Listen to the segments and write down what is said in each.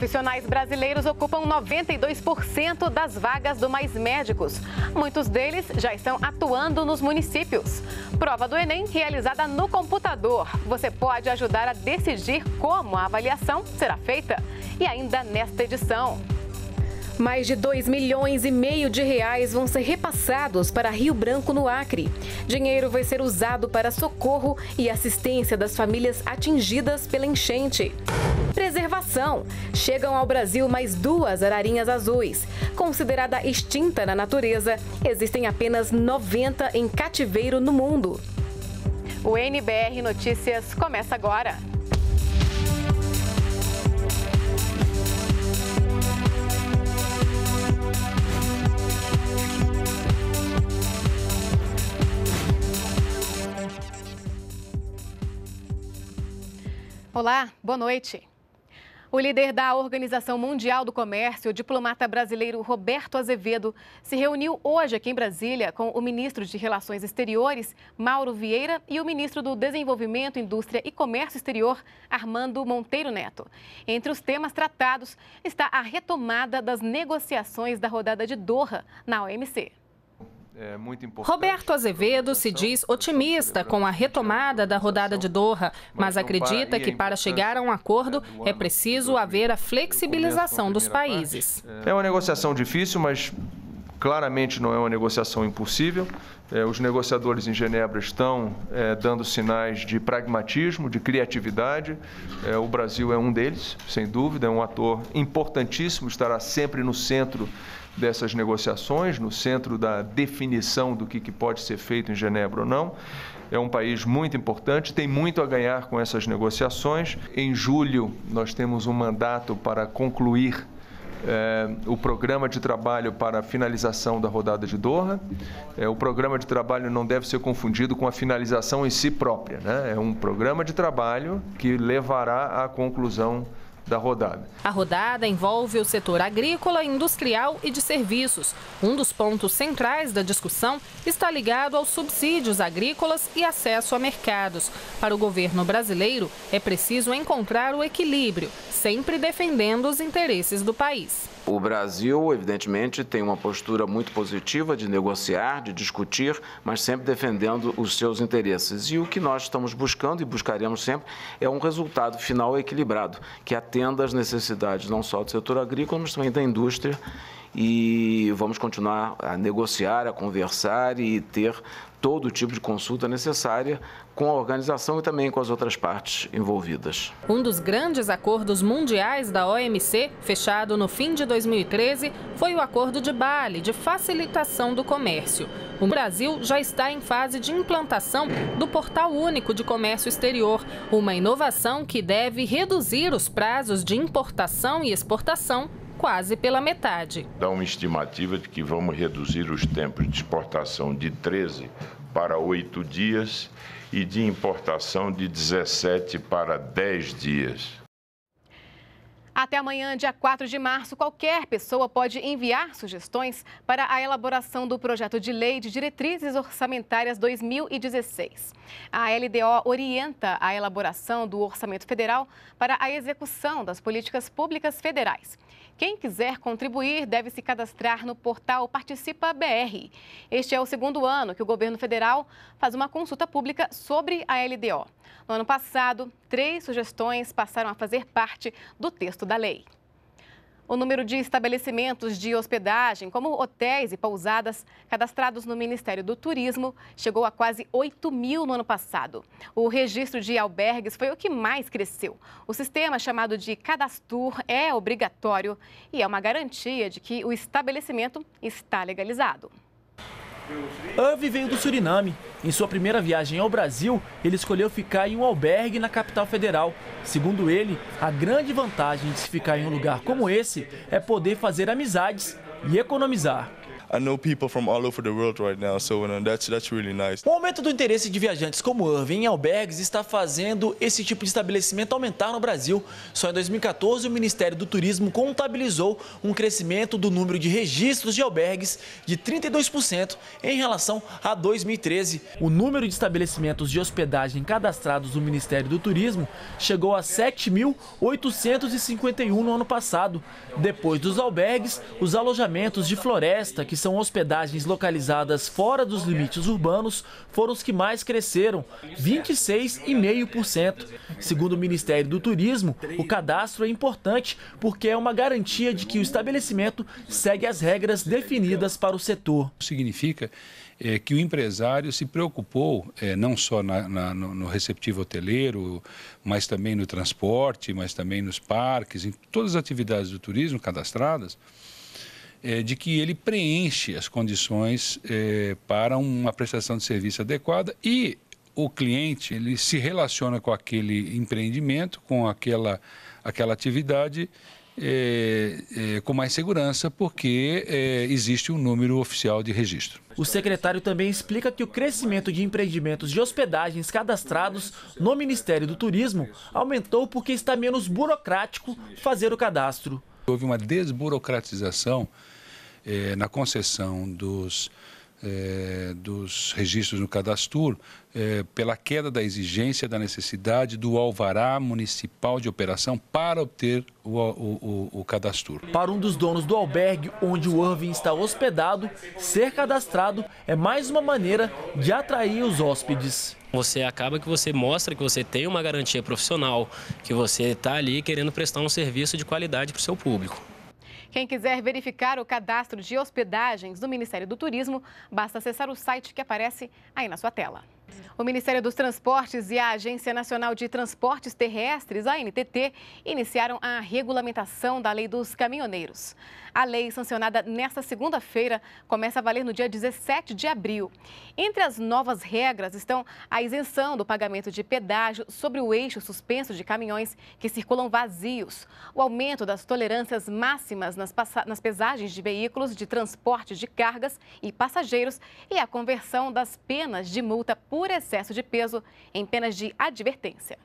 Profissionais brasileiros ocupam 92% das vagas do Mais Médicos. Muitos deles já estão atuando nos municípios. Prova do Enem realizada no computador. Você pode ajudar a decidir como a avaliação será feita. E ainda nesta edição. Mais de 2 milhões e meio de reais vão ser repassados para Rio Branco, no Acre. Dinheiro vai ser usado para socorro e assistência das famílias atingidas pela enchente. Preservação. Chegam ao Brasil mais duas ararinhas azuis. Considerada extinta na natureza, existem apenas 90 em cativeiro no mundo. O NBR Notícias começa agora. Olá, boa noite. O líder da Organização Mundial do Comércio, o diplomata brasileiro Roberto Azevedo, se reuniu hoje aqui em Brasília com o ministro de Relações Exteriores, Mauro Vieira, e o ministro do Desenvolvimento, Indústria e Comércio Exterior, Armando Monteiro Neto. Entre os temas tratados está a retomada das negociações da rodada de Doha na OMC é muito importante. Roberto Azevedo se diz otimista com a retomada da rodada de Doha, mas acredita que para chegar a um acordo né, é preciso haver a flexibilização dos países. É. é uma negociação difícil, mas claramente não é uma negociação impossível. É, os negociadores em Genebra estão é, dando sinais de pragmatismo, de criatividade. o Brasil é um deles, sem dúvida, é um ator importantíssimo, estará sempre no centro dessas negociações, no centro da definição do que, que pode ser feito em Genebra ou não. É um país muito importante, tem muito a ganhar com essas negociações. Em julho, nós temos um mandato para concluir é, o programa de trabalho para a finalização da rodada de Doha. É, o programa de trabalho não deve ser confundido com a finalização em si própria. Né? É um programa de trabalho que levará à conclusão da rodada. A rodada envolve o setor agrícola, industrial e de serviços. Um dos pontos centrais da discussão está ligado aos subsídios agrícolas e acesso a mercados. Para o governo brasileiro, é preciso encontrar o equilíbrio, sempre defendendo os interesses do país. O Brasil, evidentemente, tem uma postura muito positiva de negociar, de discutir, mas sempre defendendo os seus interesses. E o que nós estamos buscando e buscaremos sempre é um resultado final equilibrado, que até atenda às necessidades não só do setor agrícola, mas também da indústria e vamos continuar a negociar, a conversar e ter todo tipo de consulta necessária com a organização e também com as outras partes envolvidas. Um dos grandes acordos mundiais da OMC, fechado no fim de 2013, foi o Acordo de Bali de facilitação do comércio. O Brasil já está em fase de implantação do Portal Único de Comércio Exterior, uma inovação que deve reduzir os prazos de importação e exportação quase pela metade. Dá uma estimativa de que vamos reduzir os tempos de exportação de 13 para 8 dias e de importação de 17 para 10 dias. Até amanhã, dia 4 de março, qualquer pessoa pode enviar sugestões para a elaboração do projeto de lei de diretrizes orçamentárias 2016. A LDO orienta a elaboração do orçamento federal para a execução das políticas públicas federais. Quem quiser contribuir deve se cadastrar no portal Participa BR. Este é o segundo ano que o governo federal faz uma consulta pública sobre a LDO. No ano passado, três sugestões passaram a fazer parte do texto da lei. O número de estabelecimentos de hospedagem, como hotéis e pousadas, cadastrados no Ministério do Turismo, chegou a quase 8 mil no ano passado. O registro de albergues foi o que mais cresceu. O sistema chamado de Cadastur é obrigatório e é uma garantia de que o estabelecimento está legalizado. Ove veio do Suriname. Em sua primeira viagem ao Brasil, ele escolheu ficar em um albergue na capital federal. Segundo ele, a grande vantagem de se ficar em um lugar como esse é poder fazer amizades e economizar. I know people from all over the world right now, so that's, that's really nice. O aumento do interesse de viajantes como Irving em albergues está fazendo esse tipo de estabelecimento aumentar no Brasil. Só em 2014, o Ministério do Turismo contabilizou um crescimento do número de registros de albergues de 32% em relação a 2013. O número de estabelecimentos de hospedagem cadastrados no Ministério do Turismo chegou a 7.851 no ano passado. Depois dos albergues, os alojamentos de floresta, que são hospedagens localizadas fora dos limites urbanos, foram os que mais cresceram, 26,5%. Segundo o Ministério do Turismo, o cadastro é importante porque é uma garantia de que o estabelecimento segue as regras definidas para o setor. Significa é, que o empresário se preocupou é, não só na, na, no receptivo hoteleiro, mas também no transporte, mas também nos parques, em todas as atividades do turismo cadastradas é, de que ele preenche as condições é, para uma prestação de serviço adequada e o cliente ele se relaciona com aquele empreendimento, com aquela, aquela atividade é, é, com mais segurança, porque é, existe um número oficial de registro. O secretário também explica que o crescimento de empreendimentos de hospedagens cadastrados no Ministério do Turismo aumentou porque está menos burocrático fazer o cadastro. Houve uma desburocratização é, na concessão dos, é, dos registros no cadastro é, pela queda da exigência da necessidade do alvará municipal de operação para obter o, o, o, o cadastro. Para um dos donos do albergue onde o Irving está hospedado, ser cadastrado é mais uma maneira de atrair os hóspedes você acaba que você mostra que você tem uma garantia profissional, que você está ali querendo prestar um serviço de qualidade para o seu público. Quem quiser verificar o cadastro de hospedagens do Ministério do Turismo, basta acessar o site que aparece aí na sua tela. O Ministério dos Transportes e a Agência Nacional de Transportes Terrestres, a ANTT, iniciaram a regulamentação da Lei dos Caminhoneiros. A lei, sancionada nesta segunda-feira, começa a valer no dia 17 de abril. Entre as novas regras estão a isenção do pagamento de pedágio sobre o eixo suspenso de caminhões que circulam vazios, o aumento das tolerâncias máximas nas, nas pesagens de veículos de transporte de cargas e passageiros e a conversão das penas de multa por por excesso de peso em penas de advertência.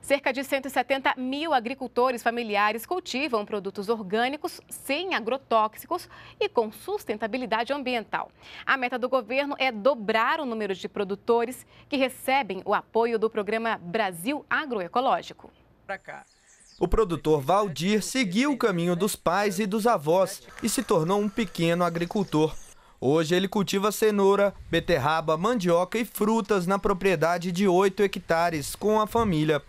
Cerca de 170 mil agricultores familiares cultivam produtos orgânicos sem agrotóxicos e com sustentabilidade ambiental. A meta do governo é dobrar o número de produtores que recebem o apoio do programa Brasil Agroecológico. O produtor Valdir seguiu o caminho dos pais e dos avós e se tornou um pequeno agricultor. Hoje ele cultiva cenoura, beterraba, mandioca e frutas na propriedade de 8 hectares com a família.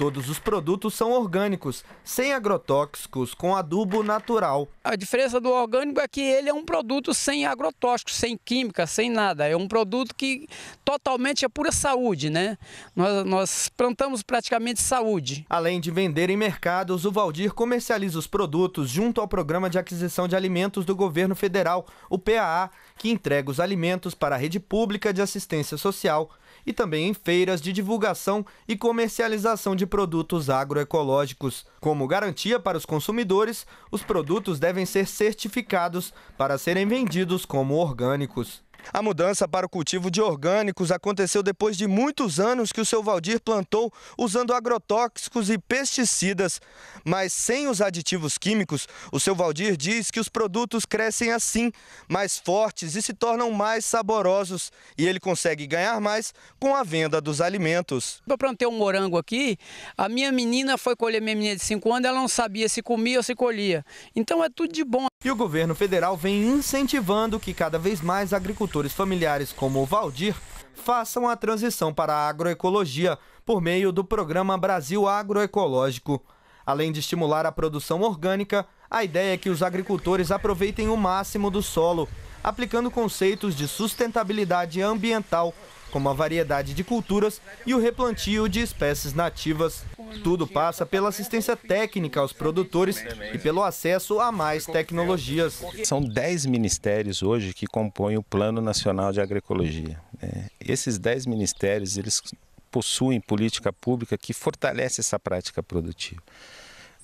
Todos os produtos são orgânicos, sem agrotóxicos, com adubo natural. A diferença do orgânico é que ele é um produto sem agrotóxicos, sem química, sem nada. É um produto que totalmente é pura saúde, né? Nós, nós plantamos praticamente saúde. Além de vender em mercados, o Valdir comercializa os produtos junto ao Programa de Aquisição de Alimentos do Governo Federal, o PAA, que entrega os alimentos para a rede pública de assistência social e também em feiras de divulgação e comercialização de produtos agroecológicos. Como garantia para os consumidores, os produtos devem ser certificados para serem vendidos como orgânicos. A mudança para o cultivo de orgânicos aconteceu depois de muitos anos que o seu Valdir plantou usando agrotóxicos e pesticidas. Mas sem os aditivos químicos, o seu Valdir diz que os produtos crescem assim, mais fortes e se tornam mais saborosos. E ele consegue ganhar mais com a venda dos alimentos. Eu plantei um morango aqui, a minha menina foi colher, minha menina de 5 anos, ela não sabia se comia ou se colhia. Então é tudo de bom. E o governo federal vem incentivando que cada vez mais agricultores familiares como o Valdir façam a transição para a agroecologia por meio do programa Brasil Agroecológico. Além de estimular a produção orgânica, a ideia é que os agricultores aproveitem o máximo do solo, aplicando conceitos de sustentabilidade ambiental como a variedade de culturas e o replantio de espécies nativas. Tudo passa pela assistência técnica aos produtores e pelo acesso a mais tecnologias. São 10 ministérios hoje que compõem o Plano Nacional de Agroecologia. É, esses 10 ministérios eles possuem política pública que fortalece essa prática produtiva.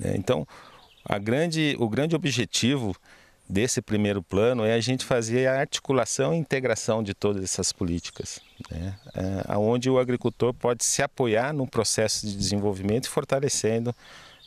É, então, grande, o grande objetivo desse primeiro plano é a gente fazer a articulação e integração de todas essas políticas, né? É, onde o agricultor pode se apoiar no processo de desenvolvimento, fortalecendo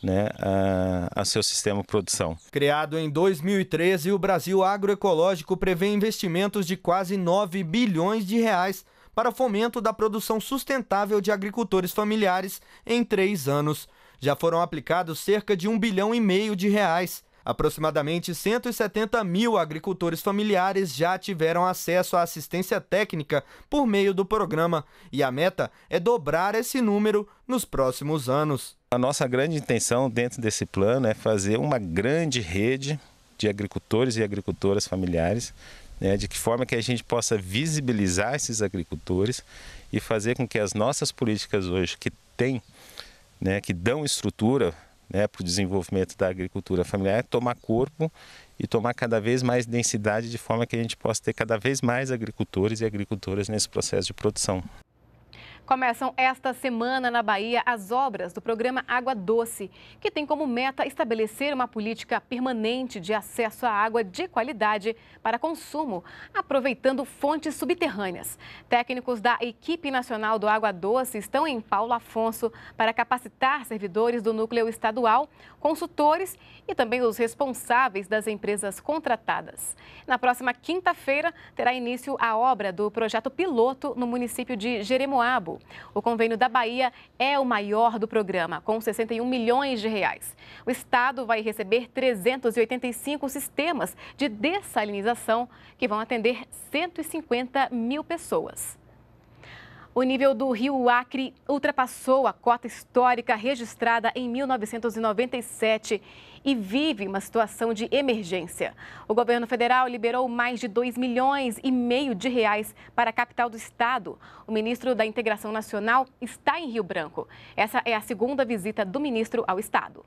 né, a, a, seu sistema de produção. Criado em 2013, o Brasil Agroecológico prevê investimentos de quase 9 bilhões de reais para o fomento da produção sustentável de agricultores familiares em três anos. Já foram aplicados cerca de um bilhão e meio de reais. Aproximadamente 170 mil agricultores familiares já tiveram acesso à assistência técnica por meio do programa e a meta é dobrar esse número nos próximos anos. A nossa grande intenção dentro desse plano é fazer uma grande rede de agricultores e agricultoras familiares, né, de que forma que a gente possa visibilizar esses agricultores e fazer com que as nossas políticas hoje que têm, né, que dão estrutura né, para o desenvolvimento da agricultura familiar é tomar corpo e tomar cada vez mais densidade, de forma que a gente possa ter cada vez mais agricultores e agricultoras nesse processo de produção. Começam esta semana na Bahia as obras do programa Água Doce, que tem como meta estabelecer uma política permanente de acesso à água de qualidade para consumo, aproveitando fontes subterrâneas. Técnicos da equipe nacional do Água Doce estão em Paulo Afonso para capacitar servidores do núcleo estadual, consultores e também os responsáveis das empresas contratadas. Na próxima quinta-feira terá início a obra do projeto piloto no município de Jeremoabo. O convênio da Bahia é o maior do programa, com 61 milhões de reais. O estado vai receber 385 sistemas de dessalinização que vão atender 150 mil pessoas. O nível do rio Acre ultrapassou a cota histórica registrada em 1997 e vive uma situação de emergência. O governo federal liberou mais de 2 milhões e meio de reais para a capital do estado. O ministro da Integração Nacional está em Rio Branco. Essa é a segunda visita do ministro ao estado.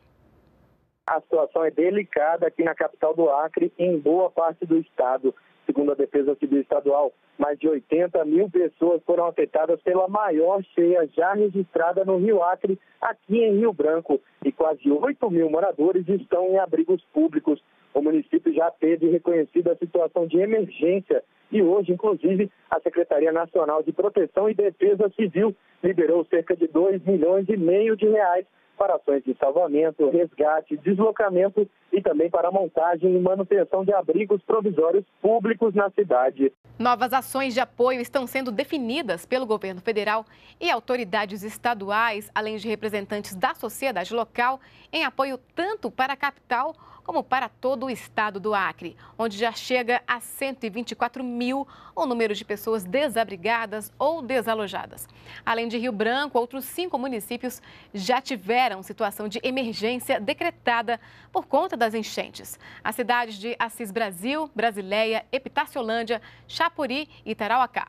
A situação é delicada aqui na capital do Acre e em boa parte do estado. Segundo a Defesa Civil Estadual, mais de 80 mil pessoas foram afetadas pela maior cheia já registrada no Rio Acre, aqui em Rio Branco, e quase 8 mil moradores estão em abrigos públicos. O município já teve reconhecida a situação de emergência e hoje, inclusive, a Secretaria Nacional de Proteção e Defesa Civil liberou cerca de 2 milhões e meio de reais para ações de salvamento, resgate, deslocamento e também para montagem e manutenção de abrigos provisórios públicos na cidade. Novas ações de apoio estão sendo definidas pelo governo federal e autoridades estaduais, além de representantes da sociedade local em apoio tanto para a capital como para todo o estado do Acre, onde já chega a 124 mil o número de pessoas desabrigadas ou desalojadas. Além de Rio Branco, outros cinco municípios já tiveram situação de emergência decretada por conta das enchentes. As cidades de Assis Brasil, Brasileia, Epitaciolândia, Chapuri e Tarauacá.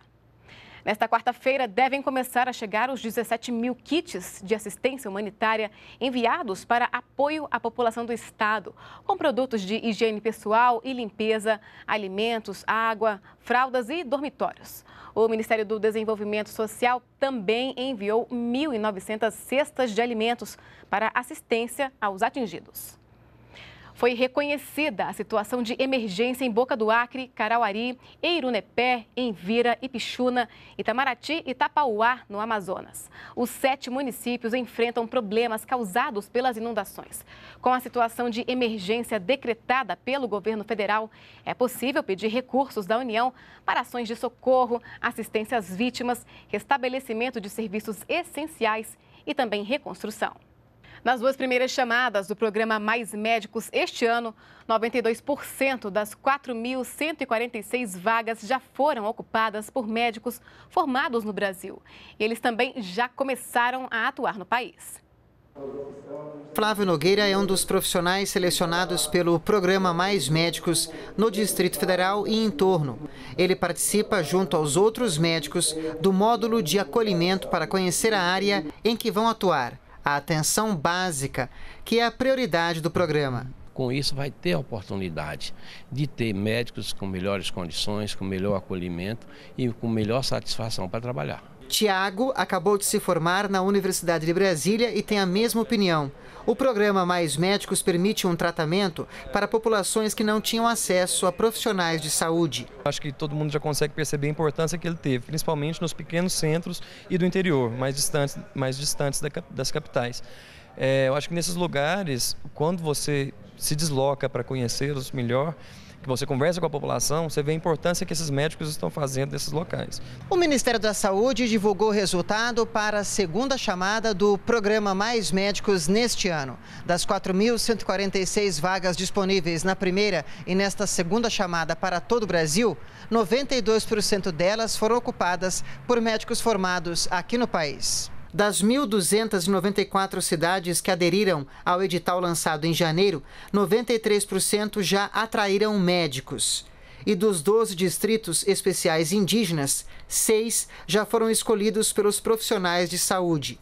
Nesta quarta-feira, devem começar a chegar os 17 mil kits de assistência humanitária enviados para apoio à população do estado, com produtos de higiene pessoal e limpeza, alimentos, água, fraldas e dormitórios. O Ministério do Desenvolvimento Social também enviou 1.900 cestas de alimentos para assistência aos atingidos. Foi reconhecida a situação de emergência em Boca do Acre, Carauari, Eirunepé, Envira, Ipixuna, Itamaraty e Tapauá, no Amazonas. Os sete municípios enfrentam problemas causados pelas inundações. Com a situação de emergência decretada pelo governo federal, é possível pedir recursos da União para ações de socorro, assistência às vítimas, restabelecimento de serviços essenciais e também reconstrução. Nas duas primeiras chamadas do programa Mais Médicos este ano, 92% das 4.146 vagas já foram ocupadas por médicos formados no Brasil. Eles também já começaram a atuar no país. Flávio Nogueira é um dos profissionais selecionados pelo programa Mais Médicos no Distrito Federal e em torno. Ele participa, junto aos outros médicos, do módulo de acolhimento para conhecer a área em que vão atuar a atenção básica, que é a prioridade do programa. Com isso, vai ter a oportunidade de ter médicos com melhores condições, com melhor acolhimento e com melhor satisfação para trabalhar. Tiago acabou de se formar na Universidade de Brasília e tem a mesma opinião. O programa Mais Médicos permite um tratamento para populações que não tinham acesso a profissionais de saúde. Acho que todo mundo já consegue perceber a importância que ele teve, principalmente nos pequenos centros e do interior, mais distantes, mais distantes das capitais. É, eu acho que nesses lugares, quando você se desloca para conhecê-los melhor, que você conversa com a população, você vê a importância que esses médicos estão fazendo nesses locais. O Ministério da Saúde divulgou o resultado para a segunda chamada do programa Mais Médicos neste ano. Das 4.146 vagas disponíveis na primeira e nesta segunda chamada para todo o Brasil, 92% delas foram ocupadas por médicos formados aqui no país. Das 1.294 cidades que aderiram ao edital lançado em janeiro, 93% já atraíram médicos. E dos 12 distritos especiais indígenas, seis já foram escolhidos pelos profissionais de saúde.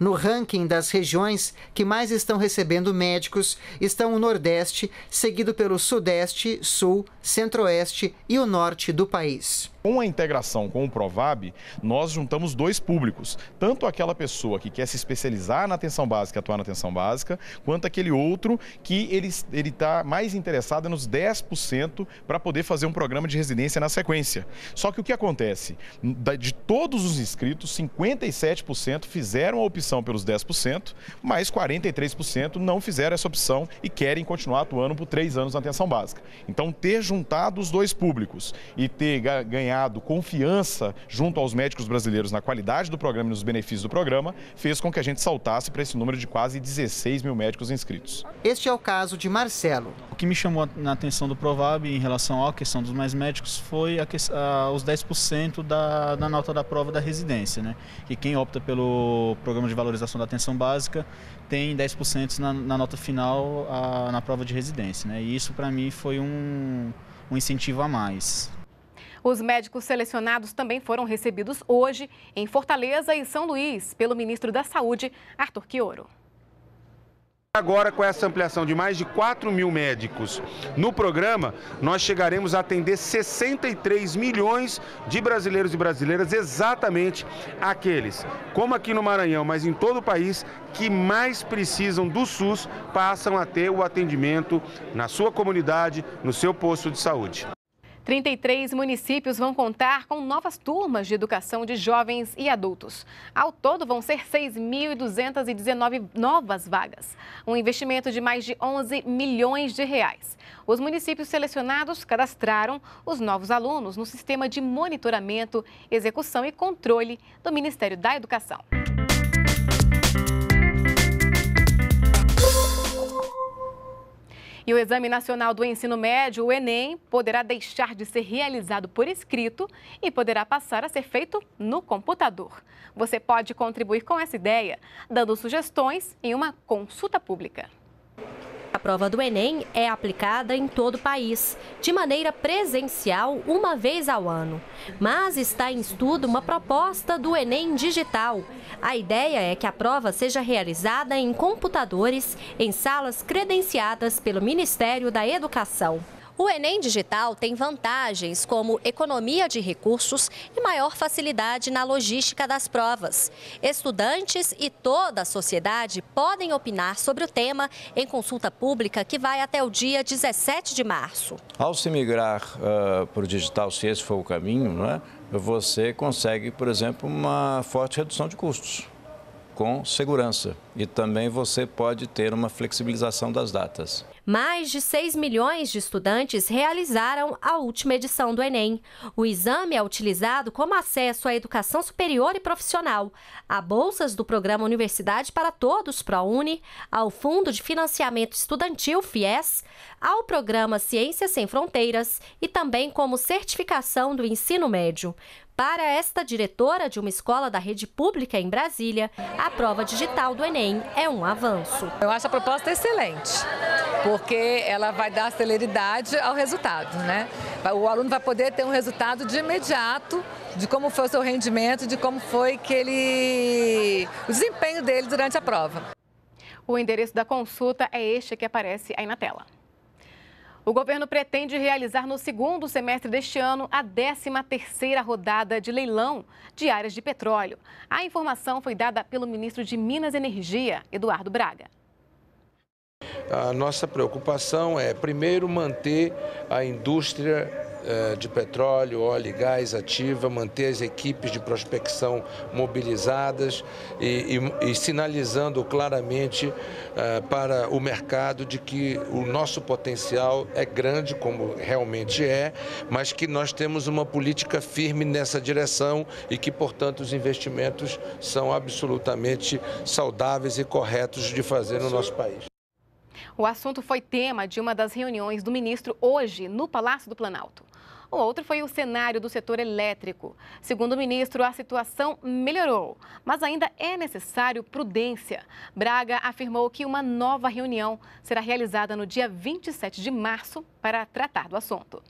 No ranking das regiões que mais estão recebendo médicos estão o Nordeste, seguido pelo Sudeste, Sul, Centro-Oeste e o Norte do país. Com a integração com o Provab, nós juntamos dois públicos, tanto aquela pessoa que quer se especializar na atenção básica, atuar na atenção básica, quanto aquele outro que ele está mais interessado nos 10% para poder fazer um programa de residência na sequência. Só que o que acontece? De todos os inscritos, 57% fizeram a opção pelos 10%, mas 43% não fizeram essa opção e querem continuar atuando por três anos na atenção básica. Então, ter juntado os dois públicos e ter ganhado ganhado confiança junto aos médicos brasileiros na qualidade do programa e nos benefícios do programa, fez com que a gente saltasse para esse número de quase 16 mil médicos inscritos. Este é o caso de Marcelo. O que me chamou na atenção do Provab em relação à questão dos mais médicos foi a, os 10% da, da nota da prova da residência, né? E quem opta pelo programa de valorização da atenção básica tem 10% na, na, nota final a, na prova de residência, né? E isso para mim foi um, um incentivo a mais. Os médicos selecionados também foram recebidos hoje em Fortaleza e São Luís pelo ministro da Saúde, Arthur Quioro. Agora, com essa ampliação de mais de 4 mil médicos no programa, nós chegaremos a atender 63 milhões de brasileiros e brasileiras, exatamente aqueles, como aqui no Maranhão, mas em todo o país, que mais precisam do SUS, passam a ter o atendimento na sua comunidade, no seu posto de saúde. 33 municípios vão contar com novas turmas de educação de jovens e adultos. Ao todo, vão ser 6.219 novas vagas, um investimento de mais de 11 milhões de reais. Os municípios selecionados cadastraram os novos alunos no sistema de monitoramento, execução e controle do Ministério da Educação. E o Exame Nacional do Ensino Médio, o Enem, poderá deixar de ser realizado por escrito e poderá passar a ser feito no computador. Você pode contribuir com essa ideia, dando sugestões em uma consulta pública. A prova do Enem é aplicada em todo o país, de maneira presencial, uma vez ao ano. Mas está em estudo uma proposta do Enem digital. A ideia é que a prova seja realizada em computadores, em salas credenciadas pelo Ministério da Educação. O Enem Digital tem vantagens como economia de recursos e maior facilidade na logística das provas. Estudantes e toda a sociedade podem opinar sobre o tema em consulta pública que vai até o dia 17 de março. Ao se migrar uh, ah, para o digital, se esse for o caminho, né, você consegue, por exemplo, uma forte redução de custos com segurança e também você pode ter uma flexibilização das datas. Mais de 6 milhões de estudantes realizaram a última edição do Enem. O exame é utilizado como acesso à educação superior e profissional, a bolsas do programa Universidade para Todos, ProUni, ao Fundo de Financiamento Estudantil, FIES, ao programa Ciências Sem Fronteiras e também como certificação do ensino médio. Para esta diretora de uma escola da rede pública em Brasília, a prova digital do Enem é um avanço. Eu acho a proposta excelente porque ela vai dar celeridade ao resultado, né? O aluno vai poder ter um resultado de imediato de como foi o seu rendimento, de como foi que ele o desempenho dele durante a prova. O endereço da consulta é este que aparece aí na tela. O governo pretende realizar no segundo semestre deste ano a 13ª rodada de leilão de áreas de petróleo. A informação foi dada pelo ministro de Minas e Energia, Eduardo Braga. A nossa preocupação é, primeiro, manter a indústria eh, de petróleo, óleo e gás ativa, manter as equipes de prospecção mobilizadas e, e, e sinalizando claramente uh, para o mercado de que o nosso potencial é grande, como realmente é, mas que nós temos uma política firme nessa direção e que, portanto, os investimentos são absolutamente saudáveis e corretos de fazer no nosso país. O assunto foi tema de uma das reuniões do ministro hoje no Palácio do Planalto. O outro foi o cenário do setor elétrico. Segundo o ministro, a situação melhorou, mas ainda é necessário prudência. Braga afirmou que uma nova reunião será realizada no dia 27 de março para tratar do assunto.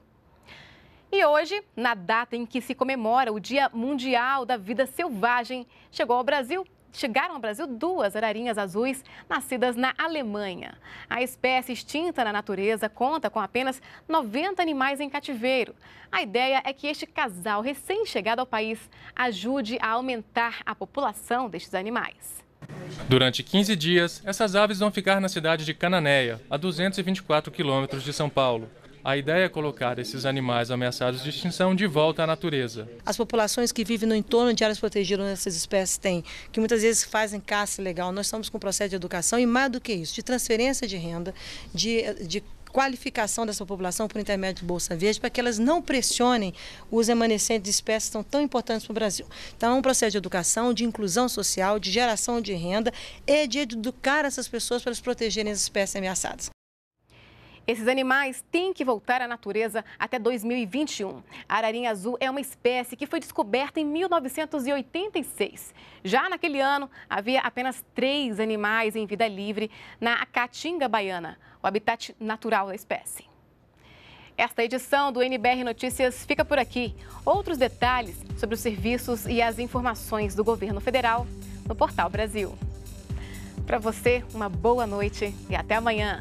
E hoje, na data em que se comemora o Dia Mundial da Vida Selvagem, chegou ao Brasil chegaram ao Brasil duas ararinhas azuis nascidas na Alemanha. A espécie extinta na natureza conta com apenas 90 animais em cativeiro. A ideia é que este casal recém-chegado ao país ajude a aumentar a população destes animais. Durante 15 dias, essas aves vão ficar na cidade de Cananéia, a 224 quilômetros de São Paulo. A ideia é colocar esses animais ameaçados de extinção de volta à natureza. As populações que vivem no entorno de áreas protegidas onde essas espécies têm, que muitas vezes fazem caça ilegal, nós estamos com um processo de educação e mais do que isso, de transferência de renda, de, de qualificação dessa população por intermédio do Bolsa Verde, para que elas não pressionem os remanescentes de espécies que são tão importantes para o Brasil. Então, é um processo de educação, de inclusão social, de geração de renda e de educar essas pessoas para elas protegerem as espécies ameaçadas. Esses animais têm que voltar à natureza até 2021. A ararinha azul é uma espécie que foi descoberta em 1986. Já naquele ano, havia apenas três animais em vida livre na Caatinga Baiana, o habitat natural da espécie. Esta edição do NBR Notícias fica por aqui. Outros detalhes sobre os serviços e as informações do governo federal no Portal Brasil. Para você, uma boa noite e até amanhã.